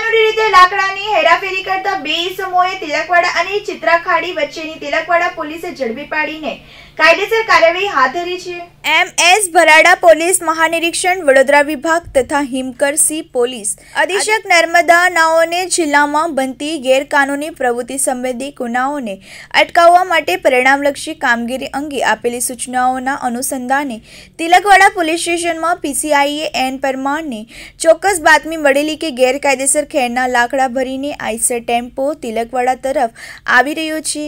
કાનૂની રીતે લાકડાની હેરાફેરી કરતા બે ઇસમોએ તિલકવાડા અને ચિત્રાખાડી વચ્ચેની તિલકવાડા પોલીસે ઝડપી પાડીને કાયદેસર કાર્યવાહી હાથ ધરી છે એમએસ ભરાડા પોલીસ મહાનિરીક્ષણ વડોદરા વિભાગ તથા હિમકર સી પોલીસ અધિક્ષક નર્મદા નાઓને જિલ્લામાં બનતી ગેરકાનૂની પ્રવૃત્તિ સંબંધી ગુનાઓને અટકાવવા માટે પરિણામલક્ષી કામગીરી અંગે આપેલી સૂચનાઓના અનુસંધાને તિલકવાડા પોલીસ સ્ટેશનમાં પીસીઆઈએ એન પરમારને ચોક્કસ બાતમી મળેલી કે ગેરકાયદેસર ખેરના લાકડા ભરીને આઈસર ટેમ્પો તિલકવાડા તરફ આવી રહ્યો છે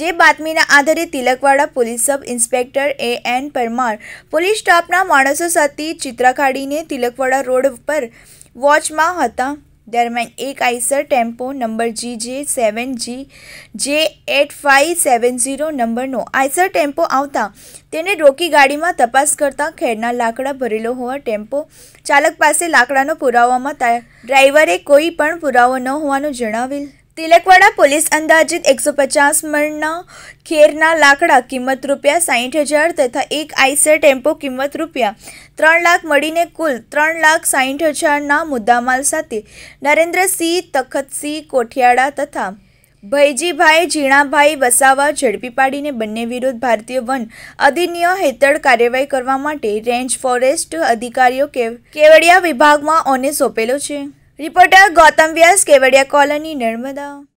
જે બાતમીના આધારે Tilakwada police sub inspector A N Parmar police સ્ટાફના માણસો સાથે ચિત્ર કાઢીને તિલકવાડા રોડ પર વોચમાં હતા દરમિયાન એક આઈસર ટેમ્પો નંબર જી જે seven G J eight five seven zero નંબરનો આઈસર ટેમ્પો આવતા તેને રોકી ગાડીમાં તપાસ કરતાં ખેડના લાકડા ભરેલો હોવા ટેમ્પો ચાલક પાસે લાકડાનો પુરાવામાં ડ્રાઈવરે કોઈ પણ પુરાવો ન હોવાનું જણાવેલ તિલકવાડા પોલીસ અંદાજિત એકસો પચાસ મણના ખેરના લાકડા કિંમત રૂપિયા સાહીઠ હજાર તથા એક આઈસર ટેમ્પો કિંમત રૂપિયા ત્રણ લાખ મળીને કુલ ત્રણ લાખ સાહીઠ હજારના મુદ્દામાલ સાથે નરેન્દ્રસિંહ તખતસિંહ કોઠિયાળા તથા ભૈજીભાઈ ઝીણાભાઈ વસાવા ઝડપી પાડીને બંને વિરુદ્ધ ભારતીય વન અધિનિયમ હેઠળ કાર્યવાહી કરવા માટે રેન્જ ફોરેસ્ટ અધિકારીઓ કેવડિયા વિભાગમાં ઓને સોંપેલો છે રિપોર્ટર ગૌતમ વ્યાસ કેવડિયા કોલોની નર્મદા